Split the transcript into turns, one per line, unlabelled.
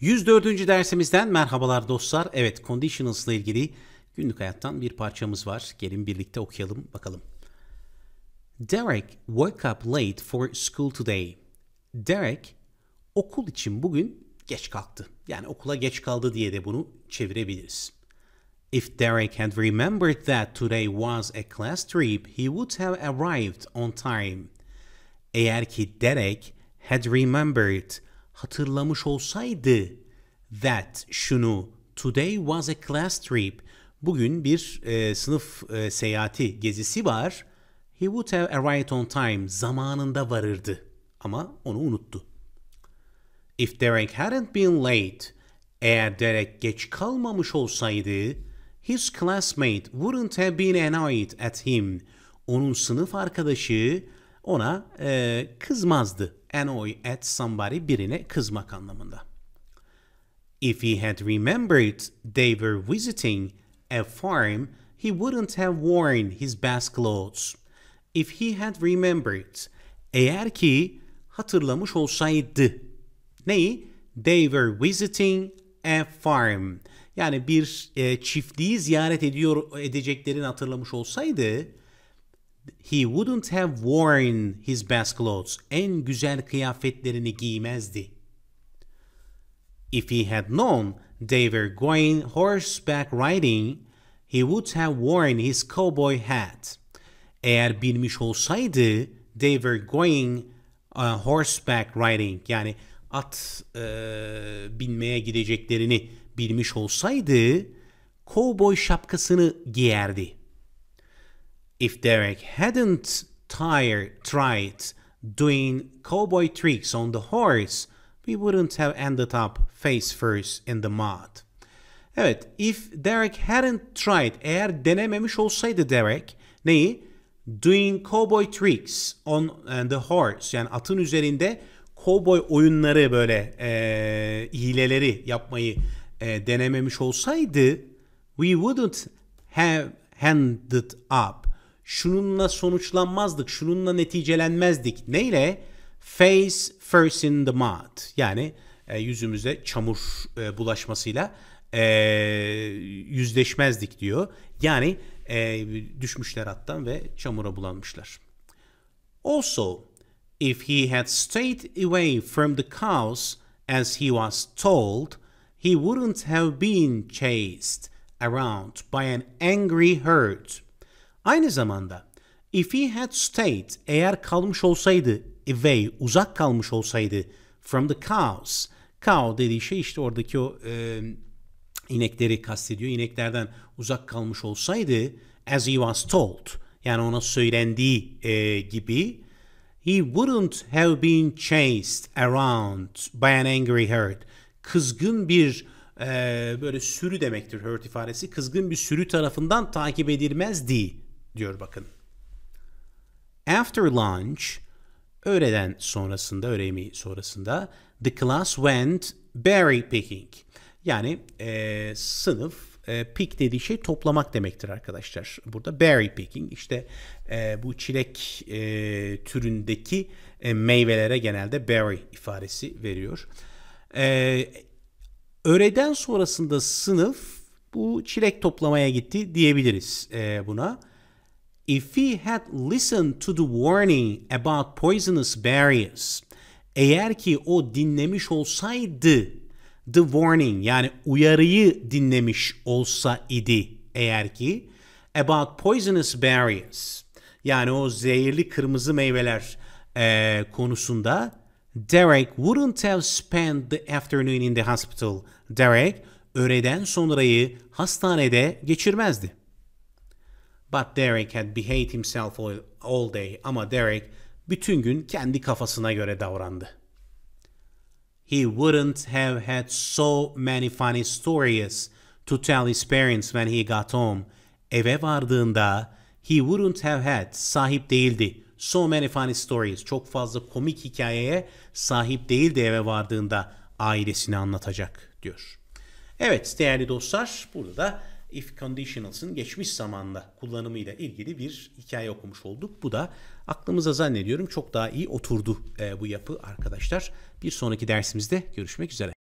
104. dersimizden merhabalar dostlar. Evet, conditionals ile ilgili günlük hayattan bir parçamız var. Gelin birlikte okuyalım bakalım. Derek woke up late for school today. Derek okul için bugün geç kalktı. Yani okula geç kaldı diye de bunu çevirebiliriz. If Derek had remembered that today was a class trip, he would have arrived on time. Eğer ki Derek had remembered hatırlamış olsaydı that şunu today was a class trip bugün bir e, sınıf e, seyahati gezisi var he would have arrived on time zamanında varırdı ama onu unuttu. If Derek hadn't been late eğer Derek geç kalmamış olsaydı his classmate wouldn't have been annoyed at him onun sınıf arkadaşı ona e, kızmazdı annoy at somebody birine kızmak anlamında. If he had remembered they were visiting a farm, he wouldn't have worn his best clothes. If he had remembered, eğer ki hatırlamış olsaydı. Neyi? They were visiting a farm. Yani bir e, çiftliği ziyaret ediyor edeceklerini hatırlamış olsaydı, he wouldn't have worn his best clothes. En güzel kıyafetlerini giymezdi. If he had known they were going horseback riding, he would have worn his cowboy hat. Eğer bilmiş olsaydı they were going uh, horseback riding yani at e, binmeye gideceklerini bilmiş olsaydı cowboy şapkasını giyerdi. If Derek hadn't tired tried doing cowboy tricks on the horse, we wouldn't have ended up face first in the mud. Evet, if Derek hadn't tried, eğer denememiş olsaydı Derek, neyi? Doing cowboy tricks on uh, the horse, yani atın üzerinde cowboy oyunları böyle e, hileleri yapmayı e, denememiş olsaydı, we wouldn't have ended up şununla sonuçlanmazdık, şununla neticelenmezdik. Neyle? Face first in the mud. Yani e, yüzümüze çamur e, bulaşmasıyla e, yüzleşmezdik diyor. Yani e, düşmüşler hattan ve çamura bulanmışlar. Also, if he had stayed away from the cows as he was told, he wouldn't have been chased around by an angry herd. Aynı zamanda if he had stayed eğer kalmış olsaydı away uzak kalmış olsaydı from the cows cow dediği şey işte oradaki o e, inekleri kastediyor. ineklerden uzak kalmış olsaydı as he was told yani ona söylendiği e, gibi he wouldn't have been chased around by an angry herd. Kızgın bir e, böyle sürü demektir herd ifadesi. Kızgın bir sürü tarafından takip edilmezdi diyor bakın. After lunch, öğleden sonrasında, öğle yemeği sonrasında the class went berry picking. Yani e, sınıf e, pick dediği şey toplamak demektir arkadaşlar. Burada berry picking işte e, bu çilek e, türündeki e, meyvelere genelde berry ifadesi veriyor. E, öğleden sonrasında sınıf bu çilek toplamaya gitti diyebiliriz e, buna if he had listened to the warning about poisonous berries, eğer ki o dinlemiş olsaydı, the warning yani uyarıyı dinlemiş olsa idi eğer ki, about poisonous berries yani o zehirli kırmızı meyveler e, konusunda Derek wouldn't have spent the afternoon in the hospital. Derek öğleden sonrayı hastanede geçirmezdi. But Derek had behaved himself all day ama Derek bütün gün kendi kafasına göre davrandı. He wouldn't have had so many funny stories to tell his parents when he got home. Eve vardığında he wouldn't have had sahip değildi. So many funny stories çok fazla komik hikayeye sahip değildi eve vardığında ailesini anlatacak diyor. Evet değerli dostlar burada da if conditionals'ın geçmiş zamanda kullanımıyla ilgili bir hikaye okumuş olduk. Bu da aklımıza zannediyorum çok daha iyi oturdu e, bu yapı arkadaşlar. Bir sonraki dersimizde görüşmek üzere.